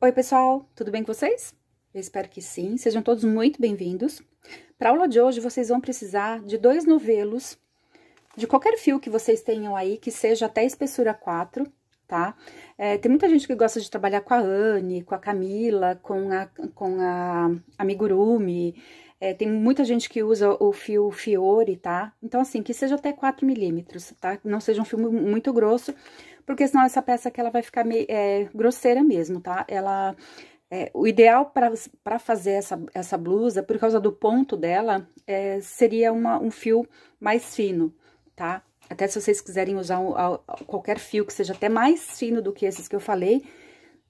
Oi, pessoal, tudo bem com vocês? Eu espero que sim, sejam todos muito bem-vindos. Para a aula de hoje, vocês vão precisar de dois novelos de qualquer fio que vocês tenham aí, que seja até espessura 4, tá? É, tem muita gente que gosta de trabalhar com a Anne, com a Camila, com a, com a amigurumi, é, tem muita gente que usa o fio Fiore, tá? Então, assim, que seja até 4 milímetros, tá? Não seja um fio muito grosso, porque senão essa peça aqui ela vai ficar meio, é, grosseira mesmo, tá? Ela, é, o ideal para fazer essa, essa blusa, por causa do ponto dela, é, seria uma, um fio mais fino, tá? Até se vocês quiserem usar um, qualquer fio que seja até mais fino do que esses que eu falei,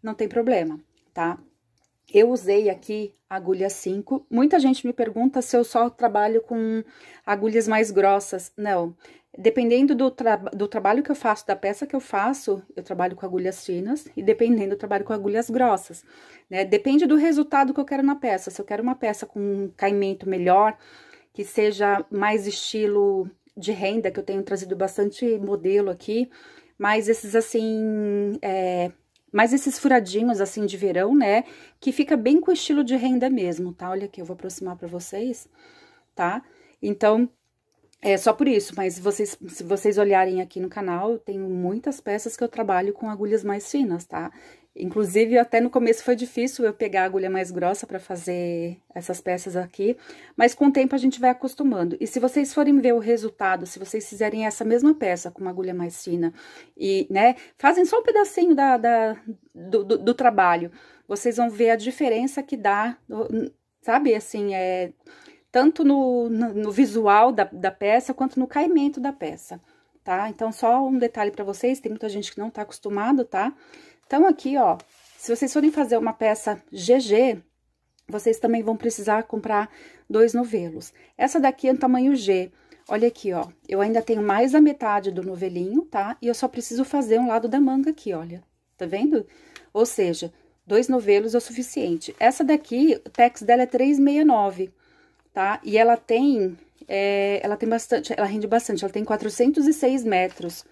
não tem problema, tá? Eu usei aqui agulha 5. Muita gente me pergunta se eu só trabalho com agulhas mais grossas. Não. Dependendo do, tra do trabalho que eu faço, da peça que eu faço, eu trabalho com agulhas finas e dependendo, eu trabalho com agulhas grossas. Né? Depende do resultado que eu quero na peça. Se eu quero uma peça com um caimento melhor, que seja mais estilo de renda, que eu tenho trazido bastante modelo aqui, mas esses assim, é, mas esses furadinhos, assim, de verão, né? Que fica bem com o estilo de renda mesmo, tá? Olha aqui, eu vou aproximar pra vocês, tá? Então, é só por isso, mas vocês, se vocês olharem aqui no canal, eu tenho muitas peças que eu trabalho com agulhas mais finas, tá? Inclusive, até no começo foi difícil eu pegar a agulha mais grossa para fazer essas peças aqui, mas com o tempo a gente vai acostumando. E se vocês forem ver o resultado, se vocês fizerem essa mesma peça com uma agulha mais fina e, né, fazem só um pedacinho da, da do, do, do trabalho, vocês vão ver a diferença que dá, sabe, assim, é tanto no, no, no, visual da, da peça, quanto no caimento da peça, tá? Então, só um detalhe para vocês, tem muita gente que não tá acostumado, tá? Tá? Então, aqui, ó, se vocês forem fazer uma peça GG, vocês também vão precisar comprar dois novelos. Essa daqui é no tamanho G. Olha aqui, ó, eu ainda tenho mais da metade do novelinho, tá? E eu só preciso fazer um lado da manga aqui, olha, tá vendo? Ou seja, dois novelos é o suficiente. Essa daqui, o tex dela é 369, tá? E ela tem, é, ela tem bastante, ela rende bastante, ela tem 406 metros,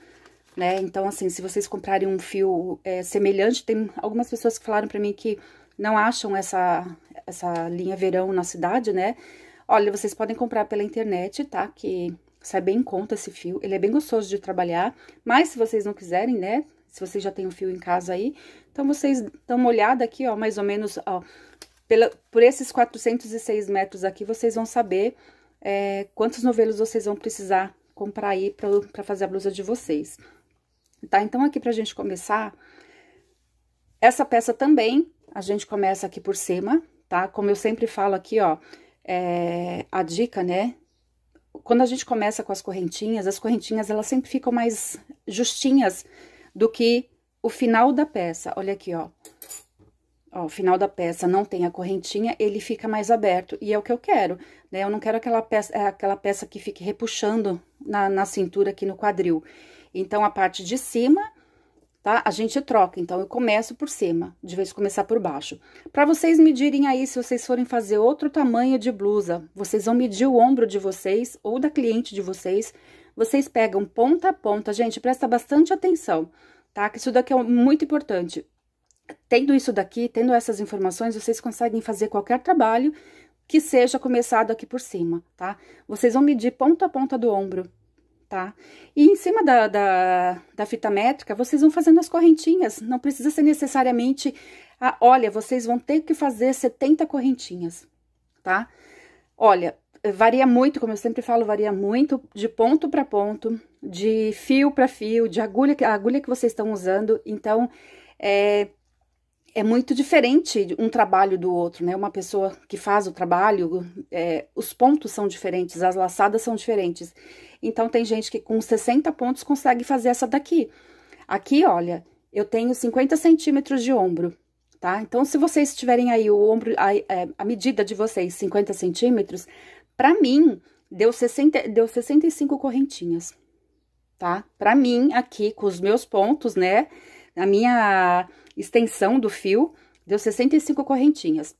né? Então, assim, se vocês comprarem um fio é, semelhante, tem algumas pessoas que falaram para mim que não acham essa, essa linha verão na cidade, né? Olha, vocês podem comprar pela internet, tá? Que sai bem em conta esse fio, ele é bem gostoso de trabalhar, mas se vocês não quiserem, né? Se vocês já têm um fio em casa aí, então vocês dão uma olhada aqui, ó, mais ou menos, ó, pela, por esses 406 metros aqui, vocês vão saber é, quantos novelos vocês vão precisar comprar aí para fazer a blusa de vocês. Tá? Então, aqui pra gente começar, essa peça também, a gente começa aqui por cima, tá? Como eu sempre falo aqui, ó, é, a dica, né? Quando a gente começa com as correntinhas, as correntinhas, elas sempre ficam mais justinhas do que o final da peça. Olha aqui, ó. Ó, o final da peça não tem a correntinha, ele fica mais aberto. E é o que eu quero, né? Eu não quero aquela peça, é, aquela peça que fique repuxando na, na cintura aqui no quadril. Então, a parte de cima, tá? A gente troca, então, eu começo por cima, de vez de começar por baixo. Para vocês medirem aí, se vocês forem fazer outro tamanho de blusa, vocês vão medir o ombro de vocês ou da cliente de vocês, vocês pegam ponta a ponta, gente, presta bastante atenção, tá? Que isso daqui é muito importante. Tendo isso daqui, tendo essas informações, vocês conseguem fazer qualquer trabalho que seja começado aqui por cima, tá? Vocês vão medir ponta a ponta do ombro, tá? E em cima da, da, da, fita métrica, vocês vão fazendo as correntinhas, não precisa ser necessariamente, a, ah, olha, vocês vão ter que fazer 70 correntinhas, tá? Olha, varia muito, como eu sempre falo, varia muito de ponto para ponto, de fio para fio, de agulha, a agulha que vocês estão usando, então, é, é muito diferente um trabalho do outro, né? Uma pessoa que faz o trabalho, é, os pontos são diferentes, as laçadas são diferentes. Então, tem gente que com 60 pontos consegue fazer essa daqui. Aqui, olha, eu tenho 50 centímetros de ombro, tá? Então, se vocês tiverem aí o ombro, a, é, a medida de vocês, 50 centímetros, pra mim, deu, 60, deu 65 correntinhas, tá? Pra mim, aqui, com os meus pontos, né? a minha extensão do fio deu 65 correntinhas.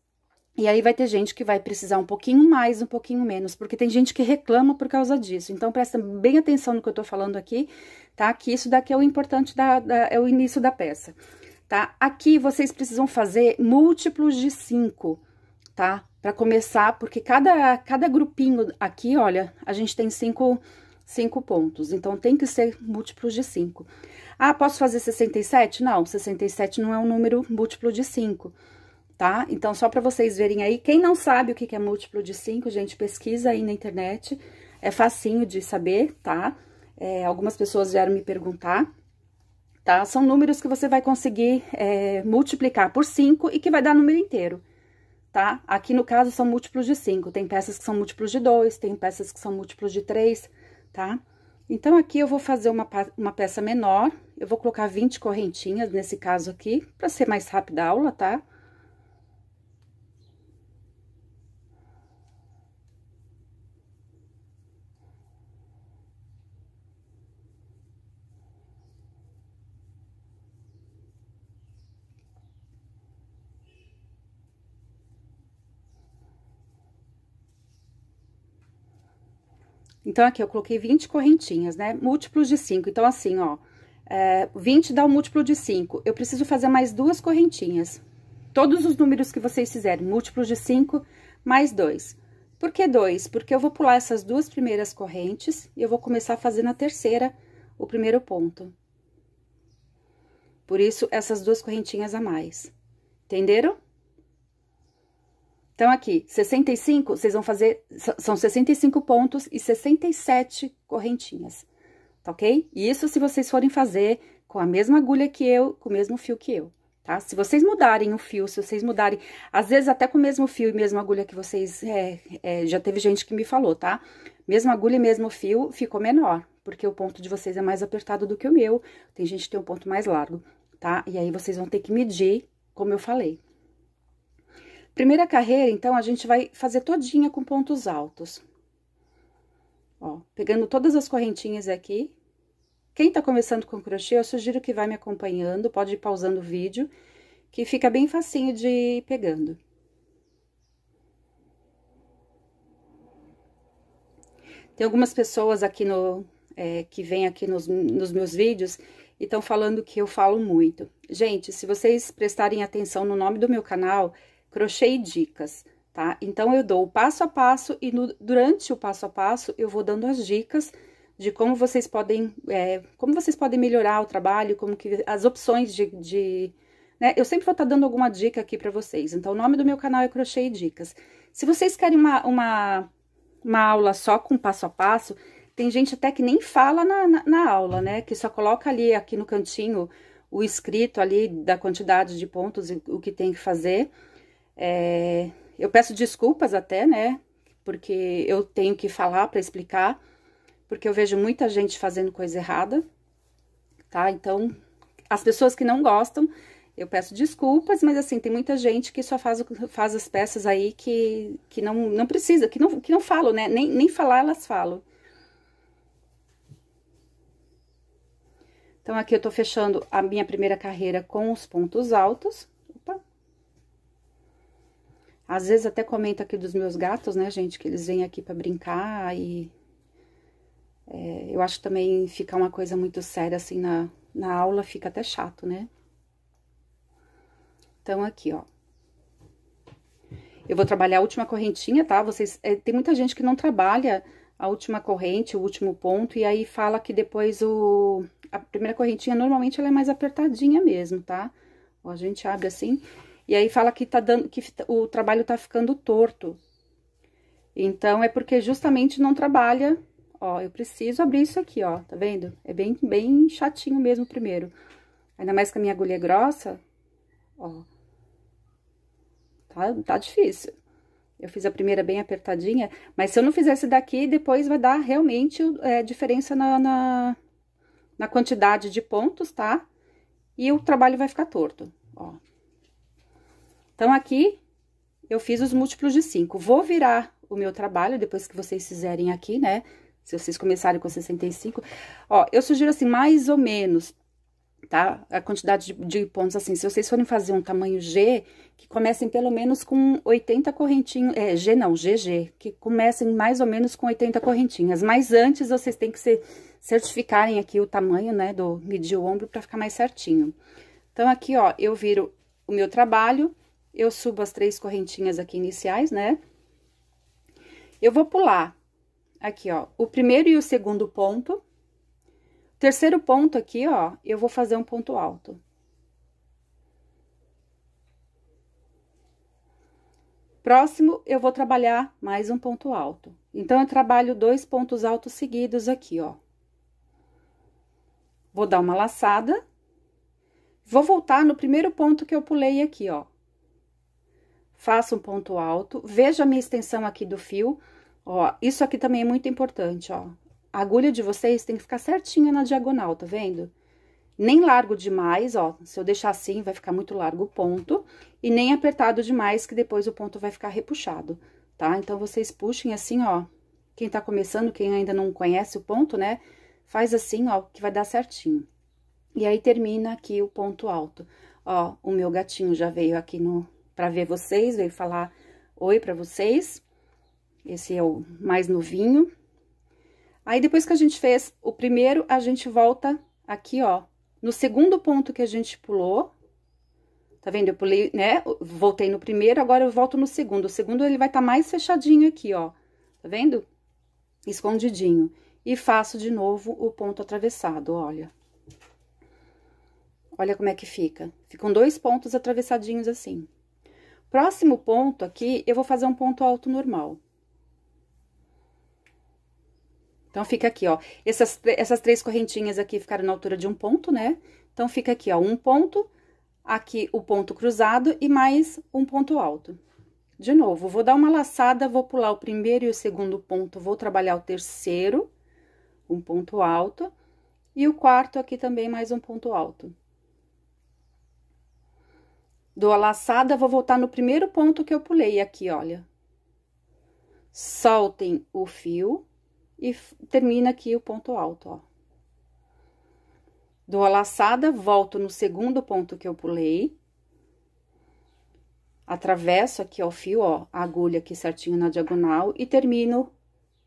E aí vai ter gente que vai precisar um pouquinho mais, um pouquinho menos, porque tem gente que reclama por causa disso. Então, presta bem atenção no que eu tô falando aqui, tá? Que isso daqui é o importante, da, da é o início da peça, tá? Aqui, vocês precisam fazer múltiplos de cinco, tá? Pra começar, porque cada, cada grupinho aqui, olha, a gente tem cinco, cinco pontos. Então, tem que ser múltiplos de cinco. Ah, posso fazer 67? Não, 67 não é um número múltiplo de 5, tá? Então, só para vocês verem aí, quem não sabe o que é múltiplo de 5, gente, pesquisa aí na internet, é facinho de saber, tá? É, algumas pessoas vieram me perguntar, tá? São números que você vai conseguir é, multiplicar por 5 e que vai dar número inteiro, tá? Aqui, no caso, são múltiplos de 5, tem peças que são múltiplos de 2, tem peças que são múltiplos de 3, Tá? Então, aqui eu vou fazer uma, uma peça menor, eu vou colocar 20 correntinhas nesse caso aqui, para ser mais rápida a aula, tá? Tá? Então, aqui eu coloquei 20 correntinhas, né? Múltiplos de 5. Então, assim, ó, é, 20 dá um múltiplo de 5. Eu preciso fazer mais duas correntinhas. Todos os números que vocês fizerem, múltiplos de 5, mais 2. Por que 2? Porque eu vou pular essas duas primeiras correntes e eu vou começar a fazer na terceira, o primeiro ponto. Por isso, essas duas correntinhas a mais. Entenderam? Então, aqui, 65, vocês vão fazer, são 65 pontos e 67 correntinhas, tá ok? Isso se vocês forem fazer com a mesma agulha que eu, com o mesmo fio que eu, tá? Se vocês mudarem o fio, se vocês mudarem, às vezes até com o mesmo fio e mesma agulha que vocês, é, é, já teve gente que me falou, tá? Mesma agulha e mesmo fio, ficou menor, porque o ponto de vocês é mais apertado do que o meu, tem gente que tem um ponto mais largo, tá? E aí, vocês vão ter que medir, como eu falei, Primeira carreira, então, a gente vai fazer todinha com pontos altos. Ó, pegando todas as correntinhas aqui. Quem tá começando com crochê, eu sugiro que vai me acompanhando, pode ir pausando o vídeo, que fica bem facinho de ir pegando. Tem algumas pessoas aqui no... É, que vem aqui nos, nos meus vídeos e estão falando que eu falo muito. Gente, se vocês prestarem atenção no nome do meu canal, crochê e dicas, tá? Então, eu dou o passo a passo e no, durante o passo a passo eu vou dando as dicas de como vocês podem, é, como vocês podem melhorar o trabalho, como que as opções de, de né? Eu sempre vou estar tá dando alguma dica aqui para vocês. Então, o nome do meu canal é Crochê e Dicas. Se vocês querem uma, uma, uma aula só com passo a passo, tem gente até que nem fala na, na, na aula, né? Que só coloca ali, aqui no cantinho, o escrito ali da quantidade de pontos e o que tem que fazer. É, eu peço desculpas até, né? Porque eu tenho que falar para explicar, porque eu vejo muita gente fazendo coisa errada, tá? Então, as pessoas que não gostam, eu peço desculpas, mas assim, tem muita gente que só faz, faz as peças aí que, que não, não precisa, que não, que não falam, né? Nem, nem falar elas falam. Então, aqui eu tô fechando a minha primeira carreira com os pontos altos. Às vezes até comento aqui dos meus gatos, né, gente, que eles vêm aqui para brincar e é, eu acho também ficar uma coisa muito séria assim na, na aula fica até chato, né? Então, aqui, ó. Eu vou trabalhar a última correntinha, tá? Vocês, é, tem muita gente que não trabalha a última corrente, o último ponto, e aí fala que depois o... A primeira correntinha, normalmente, ela é mais apertadinha mesmo, tá? Ó, a gente abre assim, e aí fala que tá dando que tá, o trabalho tá ficando torto. Então é porque justamente não trabalha, ó, eu preciso abrir isso aqui, ó, tá vendo? É bem bem chatinho mesmo primeiro. Ainda mais que a minha agulha é grossa, ó. Tá, tá difícil. Eu fiz a primeira bem apertadinha, mas se eu não fizesse daqui, depois vai dar realmente é, diferença na, na, na quantidade de pontos, tá? E o trabalho vai ficar torto, ó. Então, aqui, eu fiz os múltiplos de cinco. Vou virar o meu trabalho, depois que vocês fizerem aqui, né? Se vocês começarem com 65. Ó, eu sugiro assim, mais ou menos, tá? A quantidade de, de pontos assim. Se vocês forem fazer um tamanho G, que comecem pelo menos com 80 correntinhas. É, G não, GG. Que comecem mais ou menos com 80 correntinhas. Mas antes, vocês têm que ser certificarem aqui o tamanho, né? Do medir o ombro para ficar mais certinho. Então, aqui, ó, eu viro o meu trabalho eu subo as três correntinhas aqui iniciais, né? Eu vou pular aqui, ó, o primeiro e o segundo ponto. Terceiro ponto aqui, ó, eu vou fazer um ponto alto. Próximo, eu vou trabalhar mais um ponto alto. Então, eu trabalho dois pontos altos seguidos aqui, ó. Vou dar uma laçada. Vou voltar no primeiro ponto que eu pulei aqui, ó faça um ponto alto, veja a minha extensão aqui do fio, ó, isso aqui também é muito importante, ó. A agulha de vocês tem que ficar certinha na diagonal, tá vendo? Nem largo demais, ó, se eu deixar assim vai ficar muito largo o ponto, e nem apertado demais que depois o ponto vai ficar repuxado, tá? Então, vocês puxem assim, ó, quem tá começando, quem ainda não conhece o ponto, né, faz assim, ó, que vai dar certinho. E aí, termina aqui o ponto alto. Ó, o meu gatinho já veio aqui no, para ver vocês, veio falar oi para vocês. Esse é o mais novinho. Aí, depois que a gente fez o primeiro, a gente volta aqui, ó, no segundo ponto que a gente pulou. Tá vendo? Eu pulei, né? Voltei no primeiro, agora eu volto no segundo. O segundo, ele vai estar tá mais fechadinho aqui, ó. Tá vendo? Escondidinho. E faço de novo o ponto atravessado, olha. Olha como é que fica. Ficam dois pontos atravessadinhos assim. Próximo ponto aqui, eu vou fazer um ponto alto normal. Então, fica aqui, ó, essas, essas três correntinhas aqui ficaram na altura de um ponto, né? Então, fica aqui, ó, um ponto, aqui o ponto cruzado e mais um ponto alto. De novo, vou dar uma laçada, vou pular o primeiro e o segundo ponto, vou trabalhar o terceiro, um ponto alto, e o quarto aqui também mais um ponto alto. Dou a laçada, vou voltar no primeiro ponto que eu pulei aqui, olha. Soltem o fio e termina aqui o ponto alto, ó. Dou a laçada, volto no segundo ponto que eu pulei. Atravesso aqui, ó, o fio, ó, a agulha aqui certinho na diagonal e termino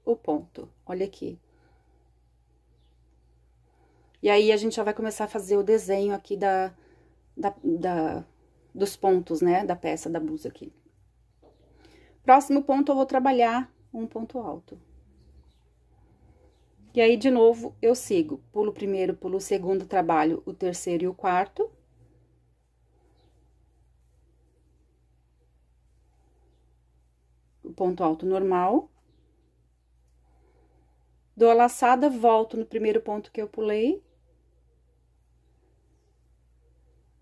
o ponto. Olha aqui. E aí, a gente já vai começar a fazer o desenho aqui da, da, da dos pontos, né, da peça da blusa aqui. Próximo ponto, eu vou trabalhar um ponto alto. E aí, de novo, eu sigo. Pulo o primeiro, pulo o segundo, trabalho o terceiro e o quarto. O ponto alto normal. Dou a laçada, volto no primeiro ponto que eu pulei.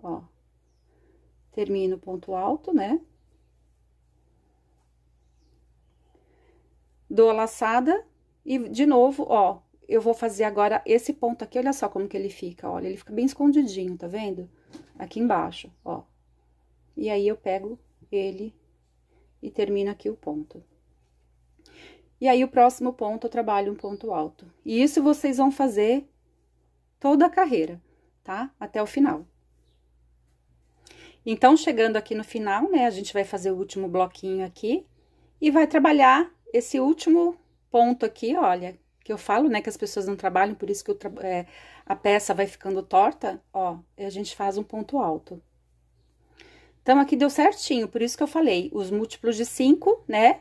Ó, termino ponto alto, né? Dou a laçada e, de novo, ó, eu vou fazer agora esse ponto aqui, olha só como que ele fica, olha, ele fica bem escondidinho, tá vendo? Aqui embaixo, ó. E aí, eu pego ele e termino aqui o ponto. E aí, o próximo ponto, eu trabalho um ponto alto. E isso vocês vão fazer toda a carreira, tá? Até o final. Então, chegando aqui no final, né, a gente vai fazer o último bloquinho aqui e vai trabalhar esse último ponto aqui, olha, que eu falo, né, que as pessoas não trabalham, por isso que é, a peça vai ficando torta, ó, a gente faz um ponto alto. Então, aqui deu certinho, por isso que eu falei, os múltiplos de 5, né,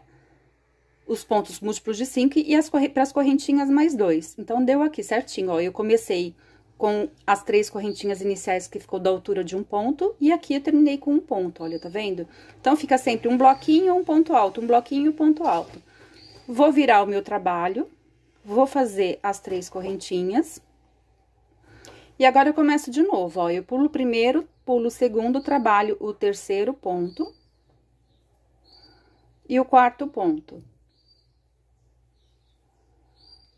os pontos múltiplos de 5 e as para as correntinhas mais dois. Então, deu aqui certinho, ó, eu comecei com as três correntinhas iniciais que ficou da altura de um ponto, e aqui eu terminei com um ponto, olha, tá vendo? Então, fica sempre um bloquinho, um ponto alto, um bloquinho, um ponto alto. Vou virar o meu trabalho, vou fazer as três correntinhas. E agora, eu começo de novo, ó, eu pulo o primeiro, pulo o segundo, trabalho o terceiro ponto. E o quarto ponto.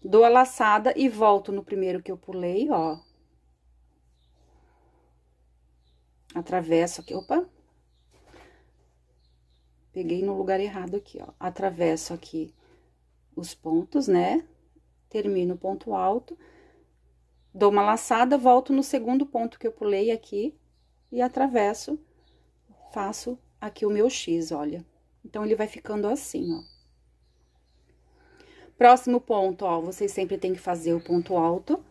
Dou a laçada e volto no primeiro que eu pulei, ó, Atravesso aqui, opa. Peguei no lugar errado aqui, ó. Atravesso aqui os pontos, né? Termino o ponto alto, dou uma laçada, volto no segundo ponto que eu pulei aqui e atravesso, faço aqui o meu X, olha. Então, ele vai ficando assim, ó. Próximo ponto, ó, vocês sempre tem que fazer o ponto alto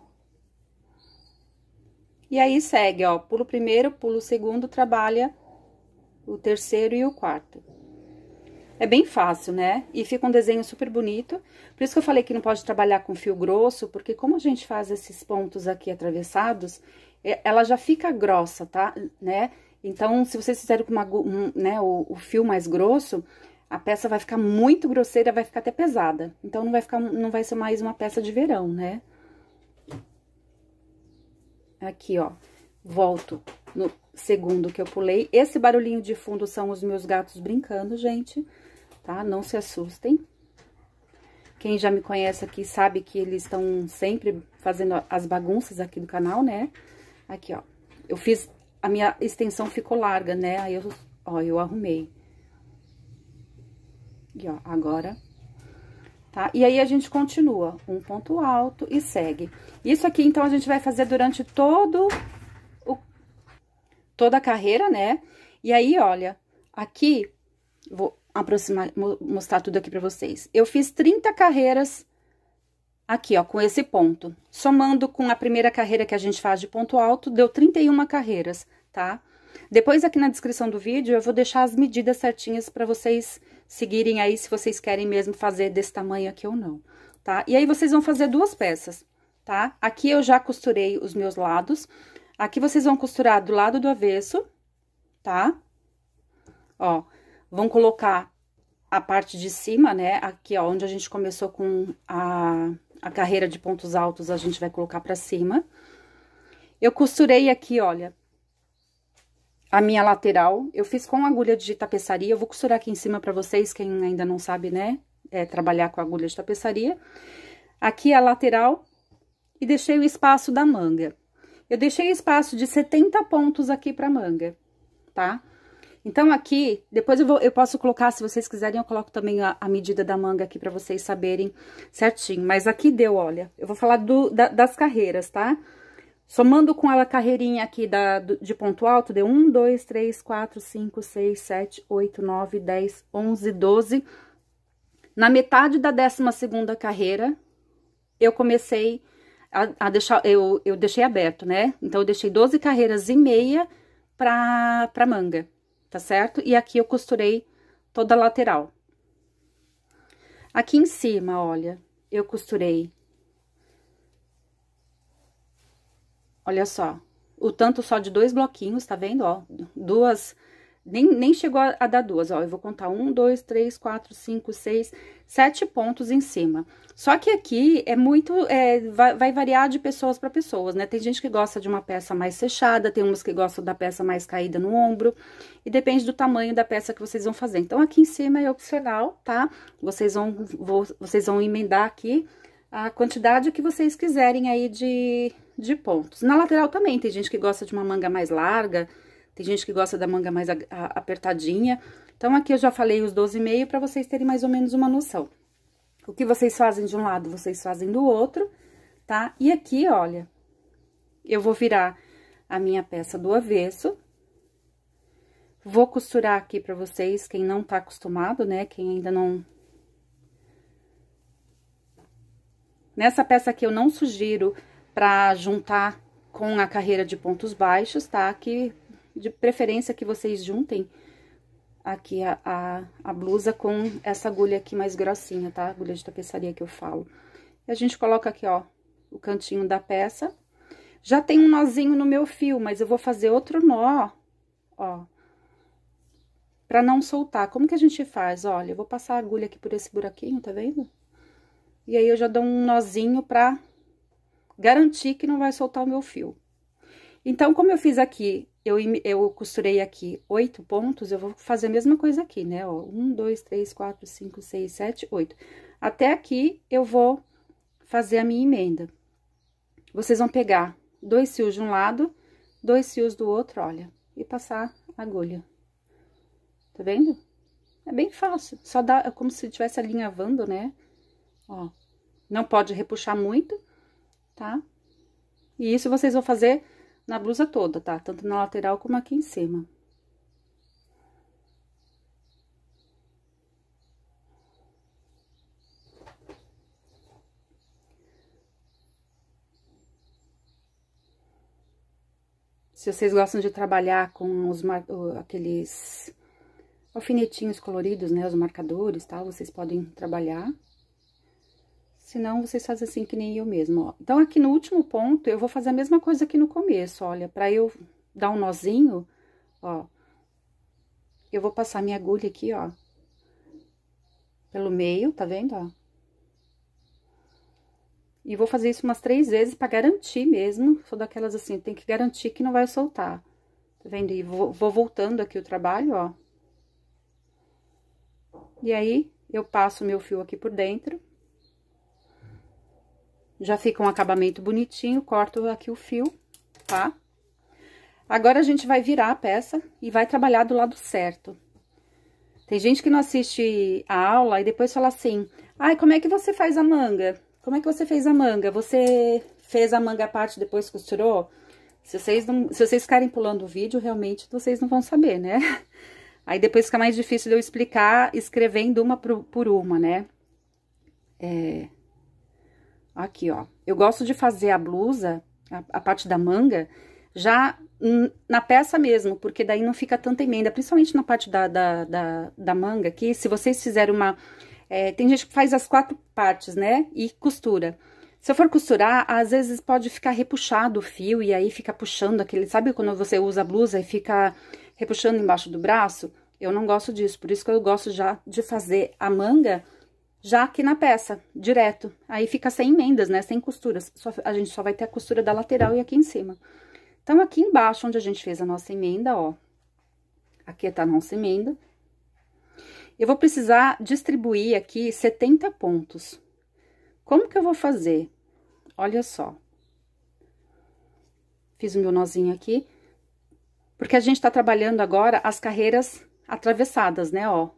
e aí, segue, ó, pulo primeiro, pulo segundo, trabalha o terceiro e o quarto. É bem fácil, né? E fica um desenho super bonito. Por isso que eu falei que não pode trabalhar com fio grosso, porque como a gente faz esses pontos aqui atravessados, ela já fica grossa, tá? Né? Então, se vocês fizerem com uma, um, né, o, o, fio mais grosso, a peça vai ficar muito grosseira, vai ficar até pesada. Então, não vai, ficar, não vai ser mais uma peça de verão, né? Aqui, ó, volto no segundo que eu pulei. Esse barulhinho de fundo são os meus gatos brincando, gente, tá? Não se assustem. Quem já me conhece aqui sabe que eles estão sempre fazendo as bagunças aqui do canal, né? Aqui, ó, eu fiz, a minha extensão ficou larga, né? Aí, eu, ó, eu arrumei. E, ó, agora, tá? E aí, a gente continua, um ponto alto e segue. Isso aqui, então, a gente vai fazer durante todo o, toda a carreira, né? E aí, olha, aqui, vou aproximar, mostrar tudo aqui pra vocês. Eu fiz 30 carreiras aqui, ó, com esse ponto. Somando com a primeira carreira que a gente faz de ponto alto, deu 31 carreiras, tá? Depois, aqui na descrição do vídeo, eu vou deixar as medidas certinhas pra vocês seguirem aí se vocês querem mesmo fazer desse tamanho aqui ou não, tá? E aí, vocês vão fazer duas peças tá? Aqui eu já costurei os meus lados. Aqui vocês vão costurar do lado do avesso, tá? Ó, vão colocar a parte de cima, né? Aqui, ó, onde a gente começou com a, a carreira de pontos altos, a gente vai colocar pra cima. Eu costurei aqui, olha, a minha lateral. Eu fiz com agulha de tapeçaria. Eu vou costurar aqui em cima pra vocês, quem ainda não sabe, né? É, trabalhar com agulha de tapeçaria. Aqui a lateral, e deixei o espaço da manga. Eu deixei espaço de 70 pontos aqui pra manga, tá? Então, aqui, depois eu, vou, eu posso colocar, se vocês quiserem, eu coloco também a, a medida da manga aqui pra vocês saberem certinho. Mas aqui deu, olha, eu vou falar do, da, das carreiras, tá? Somando com ela a carreirinha aqui da, de ponto alto, deu 1, 2, 3, 4, 5, 6, 7, 8, 9, 10, 11, 12. Na metade da 12ª carreira, eu comecei a, a deixar, eu, eu deixei aberto, né? Então, eu deixei 12 carreiras e meia pra, pra manga, tá certo? E aqui eu costurei toda a lateral. Aqui em cima, olha, eu costurei. Olha só, o tanto só de dois bloquinhos, tá vendo, ó? Duas nem, nem chegou a, a, dar duas, ó, eu vou contar um, dois, três, quatro, cinco, seis, sete pontos em cima. Só que aqui é muito, é, vai, vai variar de pessoas para pessoas, né? Tem gente que gosta de uma peça mais fechada, tem umas que gostam da peça mais caída no ombro, e depende do tamanho da peça que vocês vão fazer. Então, aqui em cima é opcional, tá? Vocês vão, vou, vocês vão emendar aqui a quantidade que vocês quiserem aí de, de pontos. Na lateral também, tem gente que gosta de uma manga mais larga, tem gente que gosta da manga mais a, a, apertadinha. Então, aqui eu já falei os 12,5 para vocês terem mais ou menos uma noção. O que vocês fazem de um lado, vocês fazem do outro, tá? E aqui, olha, eu vou virar a minha peça do avesso. Vou costurar aqui para vocês, quem não tá acostumado, né? Quem ainda não... Nessa peça aqui eu não sugiro para juntar com a carreira de pontos baixos, tá? Que de preferência que vocês juntem aqui a, a, a, blusa com essa agulha aqui mais grossinha, tá? Agulha de tapeçaria que eu falo. E a gente coloca aqui, ó, o cantinho da peça. Já tem um nozinho no meu fio, mas eu vou fazer outro nó, ó, pra não soltar. Como que a gente faz? Olha, eu vou passar a agulha aqui por esse buraquinho, tá vendo? E aí, eu já dou um nozinho pra garantir que não vai soltar o meu fio. Então, como eu fiz aqui eu, eu costurei aqui oito pontos, eu vou fazer a mesma coisa aqui, né? Ó, um, dois, três, quatro, cinco, seis, sete, oito. Até aqui, eu vou fazer a minha emenda. Vocês vão pegar dois fios de um lado, dois fios do outro, olha, e passar a agulha. Tá vendo? É bem fácil, só dá é como se estivesse alinhavando, né? Ó, não pode repuxar muito, tá? E isso vocês vão fazer na blusa toda, tá? Tanto na lateral como aqui em cima. Se vocês gostam de trabalhar com os aqueles alfinetinhos coloridos, né, os marcadores, tal, tá? vocês podem trabalhar. Senão, vocês fazem assim que nem eu mesmo, ó. Então, aqui no último ponto, eu vou fazer a mesma coisa aqui no começo, olha. Pra eu dar um nozinho, ó, eu vou passar minha agulha aqui, ó, pelo meio, tá vendo, ó? E vou fazer isso umas três vezes pra garantir mesmo, sou daquelas assim, tem que garantir que não vai soltar. Tá vendo? E vou, vou voltando aqui o trabalho, ó. E aí, eu passo meu fio aqui por dentro. Já fica um acabamento bonitinho, corto aqui o fio, tá? Agora, a gente vai virar a peça e vai trabalhar do lado certo. Tem gente que não assiste a aula e depois fala assim, ai, como é que você faz a manga? Como é que você fez a manga? Você fez a manga à parte depois costurou? Se vocês, não, se vocês ficarem pulando o vídeo, realmente vocês não vão saber, né? Aí depois fica mais difícil de eu explicar escrevendo uma por, por uma, né? É, Aqui, ó. Eu gosto de fazer a blusa, a, a parte da manga, já na peça mesmo, porque daí não fica tanta emenda, principalmente na parte da, da, da, da manga aqui. Se vocês fizerem uma... É, tem gente que faz as quatro partes, né? E costura. Se eu for costurar, às vezes pode ficar repuxado o fio e aí fica puxando aquele... Sabe quando você usa a blusa e fica repuxando embaixo do braço? Eu não gosto disso, por isso que eu gosto já de fazer a manga já aqui na peça, direto. Aí fica sem emendas, né? Sem costuras. Só, a gente só vai ter a costura da lateral e aqui em cima. Então, aqui embaixo, onde a gente fez a nossa emenda, ó. Aqui tá a nossa emenda. Eu vou precisar distribuir aqui 70 pontos. Como que eu vou fazer? Olha só. Fiz o meu nozinho aqui. Porque a gente tá trabalhando agora as carreiras atravessadas, né, ó.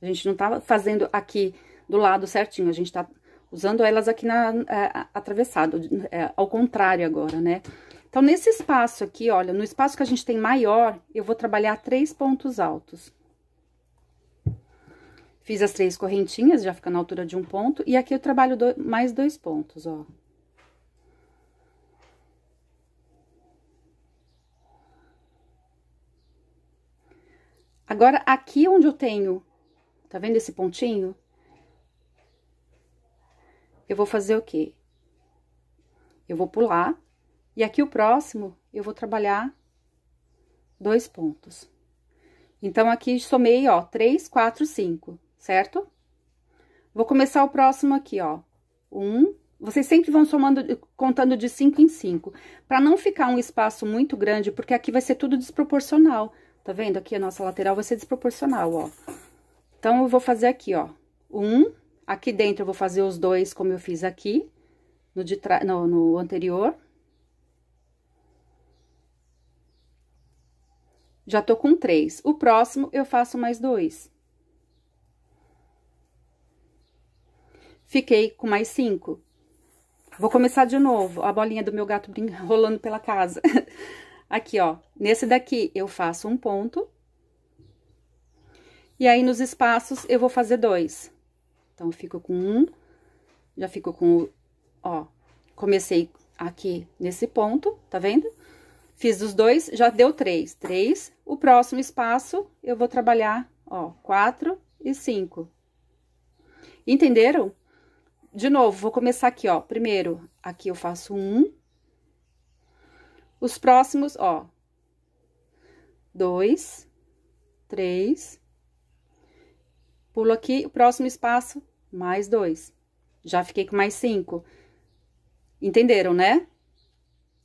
A gente não tá fazendo aqui do lado certinho. A gente tá usando elas aqui na, é, atravessado, é, ao contrário agora, né? Então, nesse espaço aqui, olha, no espaço que a gente tem maior, eu vou trabalhar três pontos altos. Fiz as três correntinhas, já fica na altura de um ponto, e aqui eu trabalho do, mais dois pontos, ó. Agora, aqui onde eu tenho, tá vendo esse pontinho? eu vou fazer o quê? Eu vou pular, e aqui o próximo, eu vou trabalhar dois pontos. Então, aqui, somei, ó, três, quatro, cinco, certo? Vou começar o próximo aqui, ó. Um, vocês sempre vão somando, contando de cinco em cinco para não ficar um espaço muito grande, porque aqui vai ser tudo desproporcional. Tá vendo? Aqui a nossa lateral vai ser desproporcional, ó. Então, eu vou fazer aqui, ó. Um, Aqui dentro eu vou fazer os dois como eu fiz aqui, no, de no, no anterior. Já tô com três. O próximo, eu faço mais dois. Fiquei com mais cinco. Vou começar de novo, a bolinha do meu gato rolando pela casa. Aqui, ó, nesse daqui eu faço um ponto. E aí, nos espaços, eu vou fazer dois. Então, fico com um, já fico com, ó, comecei aqui nesse ponto, tá vendo? Fiz os dois, já deu três, três. O próximo espaço, eu vou trabalhar, ó, quatro e cinco. Entenderam? De novo, vou começar aqui, ó, primeiro, aqui eu faço um. Os próximos, ó, dois, três. Pulo aqui, o próximo espaço, mais dois. Já fiquei com mais cinco. Entenderam, né?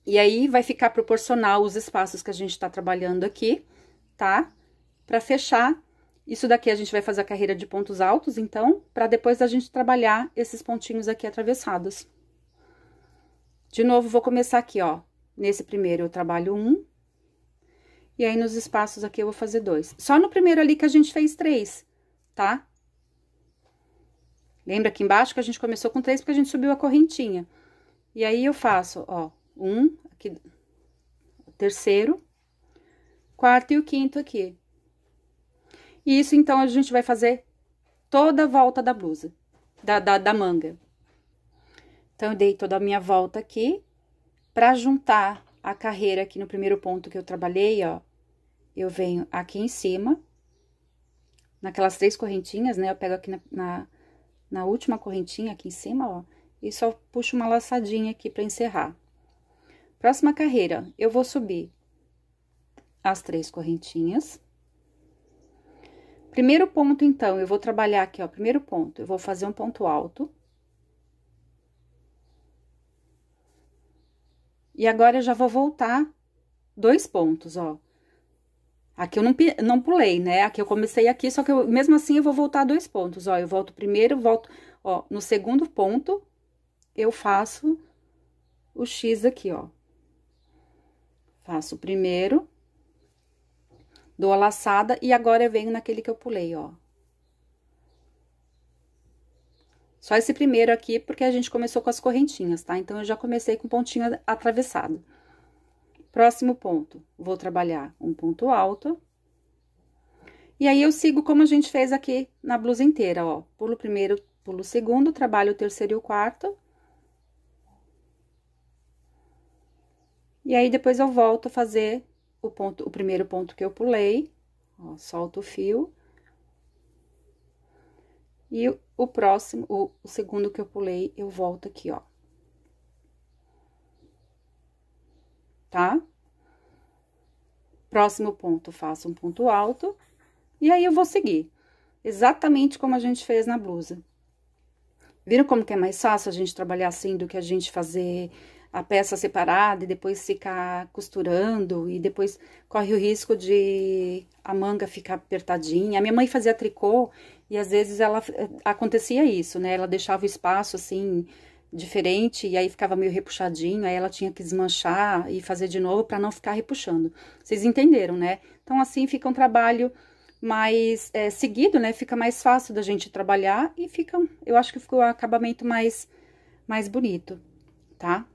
E aí, vai ficar proporcional os espaços que a gente tá trabalhando aqui, tá? Pra fechar, isso daqui a gente vai fazer a carreira de pontos altos, então, pra depois a gente trabalhar esses pontinhos aqui atravessados. De novo, vou começar aqui, ó. Nesse primeiro eu trabalho um, e aí nos espaços aqui eu vou fazer dois. Só no primeiro ali que a gente fez três, tá? Lembra aqui embaixo que a gente começou com três, porque a gente subiu a correntinha. E aí, eu faço, ó, um, aqui, o terceiro, quarto e o quinto aqui. E isso, então, a gente vai fazer toda a volta da blusa, da, da, da manga. Então, eu dei toda a minha volta aqui, pra juntar a carreira aqui no primeiro ponto que eu trabalhei, ó, eu venho aqui em cima, naquelas três correntinhas, né, eu pego aqui na, na na última correntinha aqui em cima, ó, e só puxo uma laçadinha aqui para encerrar. Próxima carreira, eu vou subir as três correntinhas. Primeiro ponto, então, eu vou trabalhar aqui, ó, primeiro ponto, eu vou fazer um ponto alto. E agora, eu já vou voltar dois pontos, ó. Aqui eu não, não pulei, né? Aqui eu comecei aqui, só que eu, mesmo assim eu vou voltar dois pontos, ó. Eu volto primeiro, volto, ó, no segundo ponto, eu faço o X aqui, ó. Faço o primeiro, dou a laçada e agora eu venho naquele que eu pulei, ó. Só esse primeiro aqui, porque a gente começou com as correntinhas, tá? Então, eu já comecei com pontinho atravessado. Próximo ponto, vou trabalhar um ponto alto. E aí, eu sigo como a gente fez aqui na blusa inteira, ó. Pulo o primeiro, pulo o segundo, trabalho o terceiro e o quarto. E aí, depois eu volto a fazer o ponto, o primeiro ponto que eu pulei, ó, solto o fio. E o próximo, o, o segundo que eu pulei, eu volto aqui, ó. tá? Próximo ponto, faço um ponto alto. E aí, eu vou seguir, exatamente como a gente fez na blusa. Viram como que é mais fácil a gente trabalhar assim do que a gente fazer a peça separada e depois ficar costurando e depois corre o risco de a manga ficar apertadinha. A minha mãe fazia tricô e às vezes ela eh, acontecia isso, né? Ela deixava o espaço assim diferente e aí ficava meio repuxadinho, aí ela tinha que desmanchar e fazer de novo para não ficar repuxando. Vocês entenderam, né? Então, assim fica um trabalho mais é, seguido, né? Fica mais fácil da gente trabalhar e fica, eu acho que ficou o acabamento mais, mais bonito, tá?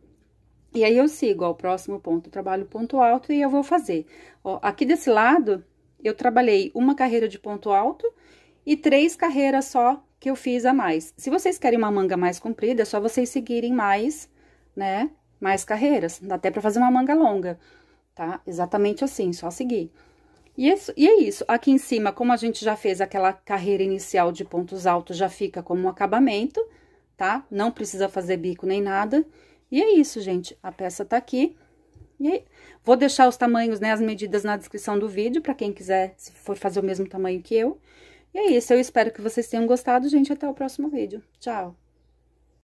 E aí, eu sigo, ó, o próximo ponto, trabalho ponto alto e eu vou fazer. Ó, aqui desse lado, eu trabalhei uma carreira de ponto alto e três carreiras só que eu fiz a mais. Se vocês querem uma manga mais comprida, é só vocês seguirem mais, né, mais carreiras. Dá até pra fazer uma manga longa, tá? Exatamente assim, só seguir. E, é isso, e é isso. Aqui em cima, como a gente já fez aquela carreira inicial de pontos altos, já fica como um acabamento, tá? Não precisa fazer bico nem nada. E é isso, gente. A peça tá aqui. E aí, vou deixar os tamanhos, né, as medidas na descrição do vídeo, para quem quiser, se for fazer o mesmo tamanho que eu. E é isso, eu espero que vocês tenham gostado, gente. Até o próximo vídeo. Tchau!